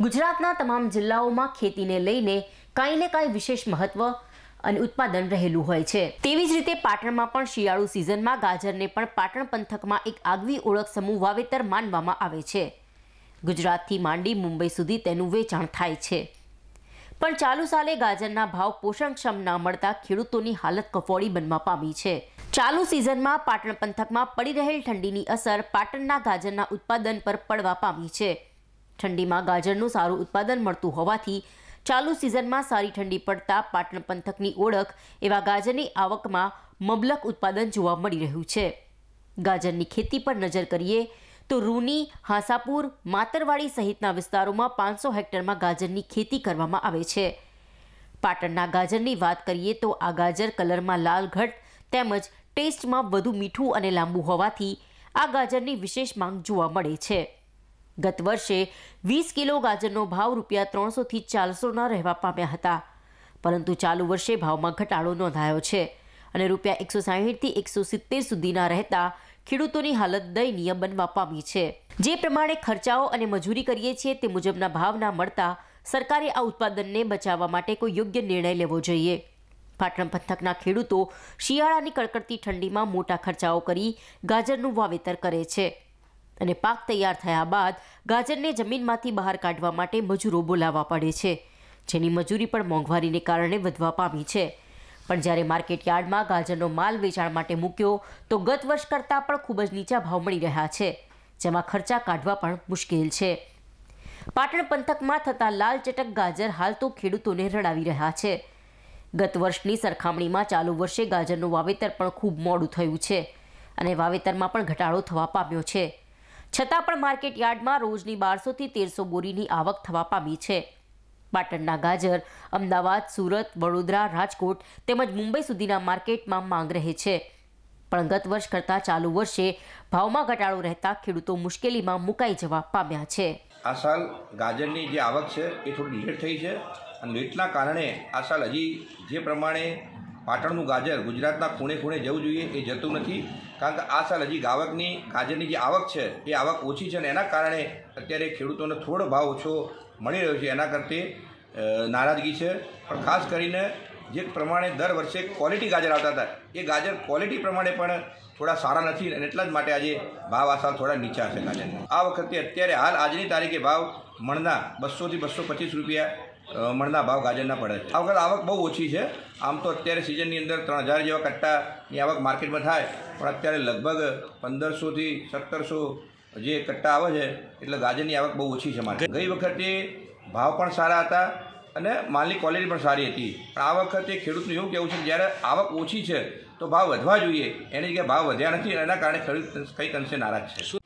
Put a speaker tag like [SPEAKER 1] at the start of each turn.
[SPEAKER 1] ગુજરાતના તમામ જિલ્લાઓમાં ખેતીને લઈને કાંઈ ને કાંઈ વિશેષ મહત્વ અને ઉત્પાદન રહેલું હોય છે તેવી જ રીતે પાટણમાં પણ શિયાળુ સિઝનમાં ગાજરને પણ પાટણ પંથકમાં એક આગવી ઓળખ સમૂહ વાવેતર માનવામાં આવે છે ગુજરાતથી માંડી મુંબઈ સુધી તેનું વેચાણ થાય છે પણ ચાલુ સાલે ગાજરના ભાવ પોષણક્ષમ ના મળતા ખેડૂતોની હાલત કફોડી બનવા પામી છે ચાલુ સિઝનમાં પાટણ પંથકમાં પડી રહેલ ઠંડીની અસર પાટણના ગાજરના ઉત્પાદન પર પડવા પામી છે ઠંડીમાં ગાજરનું સારું ઉત્પાદન મળતું હોવાથી ચાલુ સિઝનમાં સારી ઠંડી પડતા પાટણ પંથકની ઓળખ એવા ગાજરની આવકમાં મબલક ઉત્પાદન જોવા મળી રહ્યું છે ગાજરની ખેતી પર નજર કરીએ તો રૂની હાંસાપુર માતરવાડી સહિતના વિસ્તારોમાં પાંચસો હેક્ટરમાં ગાજરની ખેતી કરવામાં આવે છે પાટણના ગાજરની વાત કરીએ તો આ ગાજર કલરમાં લાલ ઘટ તેમજ ટેસ્ટમાં વધુ મીઠું અને લાંબુ હોવાથી આ ગાજરની વિશેષ માંગ જોવા મળે છે ગત વર્ષે વીસ કિલો ગાજરનો ભાવ રૂપિયા ત્રણસોથી ચારસોના રહેવા પામ્યા હતા પરંતુ ચાલુ વર્ષે ભાવમાં ઘટાડો નોંધાયો છે અને રૂપિયા એકસો સાહીઠથી એકસો સિત્તેર સુધીના રહેતા ખેડૂતોની હાલત દયનીય બનવા પામી છે જે પ્રમાણે ખર્ચાઓ અને મજૂરી કરીએ છીએ તે મુજબના ભાવ ના મળતા સરકારે આ ઉત્પાદનને બચાવવા માટે કોઈ યોગ્ય નિર્ણય લેવો જોઈએ પાટણ પંથકના ખેડૂતો શિયાળાની કડકડતી ઠંડીમાં મોટા ખર્ચાઓ કરી ગાજરનું વાવેતર કરે છે અને પાક તૈયાર થયા બાદ ગાજરને જમીનમાંથી બહાર કાઢવા માટે મજૂરો બોલાવવા પડે છે જેની મજૂરી પણ મોંઘવારીને કારણે વધવા પામી છે પણ જ્યારે માર્કેટ યાર્ડમાં ગાજરનો માલ વેચાણ માટે મૂક્યો તો ગત વર્ષ કરતાં પણ ખૂબ જ નીચા ભાવ મળી રહ્યા છે જેમાં ખર્ચા કાઢવા પણ મુશ્કેલ છે પાટણ પંથકમાં થતા લાલ ચટક ગાજર હાલ તો ખેડૂતોને રડાવી રહ્યા છે ગત વર્ષની સરખામણીમાં ચાલુ વર્ષે ગાજરનું વાવેતર પણ ખૂબ મોડું થયું છે અને વાવેતરમાં પણ ઘટાડો થવા પામ્યો છે છતાં પણ માર્કેટ યાર્ડમાં રોજની બારસોથી તેરસો બોરીની આવક થવા પામી છે પાટણના ગાજર અમદાવાદ સુરત વડોદરા રાજકોટ તેમજ મુંબઈ સુધીના માર્કેટમાં માંગ રહે છે પણ ગત વર્ષ કરતાં ચાલુ વર્ષે ભાવમાં ઘટાડો રહેતા ખેડૂતો મુશ્કેલીમાં મુકાઈ જવા પામ્યા છે
[SPEAKER 2] આ સાલ ગાજરની જે આવક છે એ થોડી લેટ થઈ છે અને લેટના કારણે આ સાલ હજી જે પ્રમાણે પાટણનું ગાજર ગુજરાતના ખૂણે ખૂણે જવું જોઈએ એ જતું નથી કારણ કે આ સાલ હજી ગાવકની ગાજરની જે આવક છે એ આવક ઓછી છે અને એના કારણે અત્યારે ખેડૂતોને થોડો ભાવ ઓછો મળી રહ્યો છે એના કરતે નારાજગી છે પણ ખાસ કરીને જે પ્રમાણે દર વર્ષે ક્વોલિટી ગાજર આવતા હતા એ ગાજર ક્વોલિટી પ્રમાણે પણ થોડા સારા નથી અને એટલા જ માટે આજે ભાવ આ સાલ થોડા નીચા છે ગાજરના આ વખતે અત્યારે હાલ આજની તારીખે ભાવ મણના બસોથી બસો પચીસ રૂપિયા મણના ભાવ ગાજરના પડે છે આ વખત આવક બહુ ઓછી છે આમ તો અત્યારે સિઝનની અંદર ત્રણ હજાર જેવા કટ્ટાની આવક માર્કેટમાં થાય પણ અત્યારે લગભગ પંદરસોથી સત્તરસો જે કટ્ટા આવે છે એટલે ગાજરની આવક બહુ ઓછી છે માર્કેટ ગઈ વખતે ભાવ પણ સારા હતા અને માલની ક્વોલિટી પણ સારી હતી પણ આ વખતે ખેડૂતનું એવું કહેવું છે કે જ્યારે આવક ઓછી છે તો ભાવ વધવા જોઈએ એની જગ્યાએ ભાવ વધ્યા નથી એના કારણે ખેડૂત કંઈક અંશે નારાજ છે